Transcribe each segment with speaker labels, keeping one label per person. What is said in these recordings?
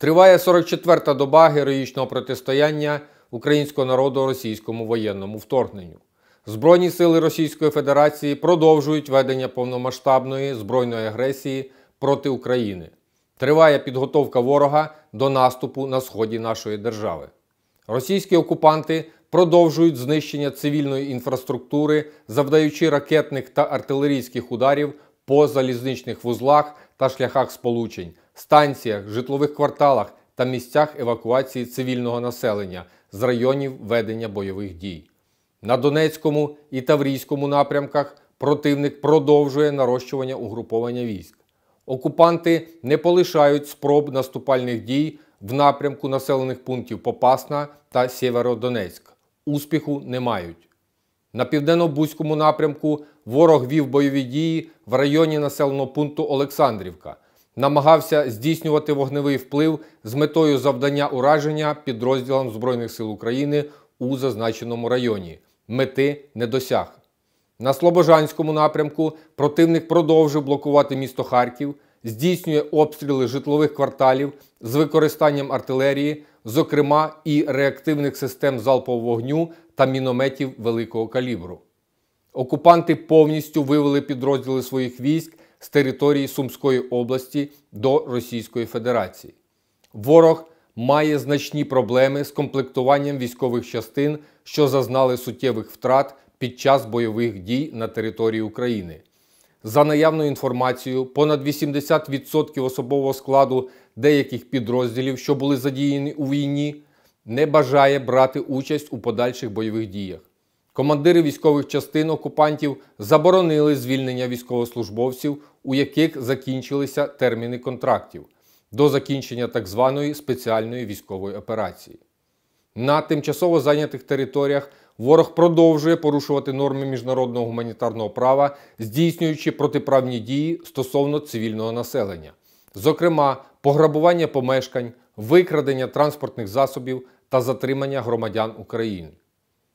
Speaker 1: Триває 44-та доба героїчного протистояння українського народу російському воєнному вторгненню. Збройні сили Російської Федерації продовжують ведення повномасштабної збройної агресії проти України. Триває підготовка ворога до наступу на сході нашої держави. Російські окупанти продовжують знищення цивільної інфраструктури, завдаючи ракетних та артилерійських ударів по залізничних вузлах та шляхах сполучень, станціях, житлових кварталах та місцях евакуації цивільного населення з районів ведення бойових дій. На Донецькому і Таврійському напрямках противник продовжує нарощування угруповання військ. Окупанти не полишають спроб наступальних дій в напрямку населених пунктів Попасна та Сєвєродонецьк. Успіху не мають. На південно-бузькому напрямку ворог вів бойові дії в районі населеного пункту Олександрівка, намагався здійснювати вогневий вплив з метою завдання ураження підрозділам Збройних сил України у зазначеному районі. Мети не досяг. На Слобожанському напрямку противник продовжив блокувати місто Харків, здійснює обстріли житлових кварталів з використанням артилерії, зокрема і реактивних систем залпового вогню та мінометів великого калібру. Окупанти повністю вивели підрозділи своїх військ з території Сумської області до Російської Федерації. Ворог має значні проблеми з комплектуванням військових частин, що зазнали суттєвих втрат під час бойових дій на території України. За наявною інформацією, понад 80% особового складу деяких підрозділів, що були задіяні у війні, не бажає брати участь у подальших бойових діях. Командири військових частин окупантів заборонили звільнення військовослужбовців, у яких закінчилися терміни контрактів до закінчення так званої спеціальної військової операції. На тимчасово зайнятих територіях ворог продовжує порушувати норми міжнародного гуманітарного права, здійснюючи протиправні дії стосовно цивільного населення, зокрема, пограбування помешкань, викрадення транспортних засобів та затримання громадян України.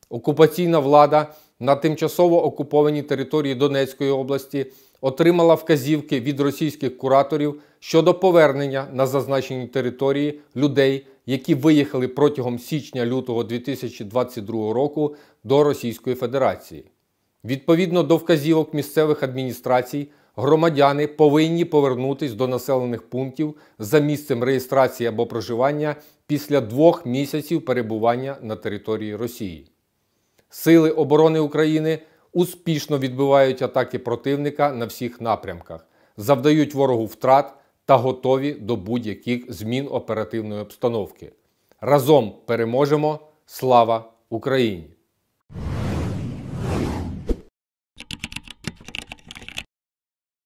Speaker 1: Окупаційна влада на тимчасово окупованій території Донецької області отримала вказівки від російських кураторів щодо повернення на зазначені території людей, які виїхали протягом січня-лютого 2022 року до Російської Федерації. Відповідно до вказівок місцевих адміністрацій громадяни повинні повернутись до населених пунктів за місцем реєстрації або проживання після двох місяців перебування на території Росії. Сили оборони України успішно відбивають атаки противника на всіх напрямках, завдають ворогу втрат та готові до будь-яких змін оперативної обстановки. Разом переможемо! Слава Україні!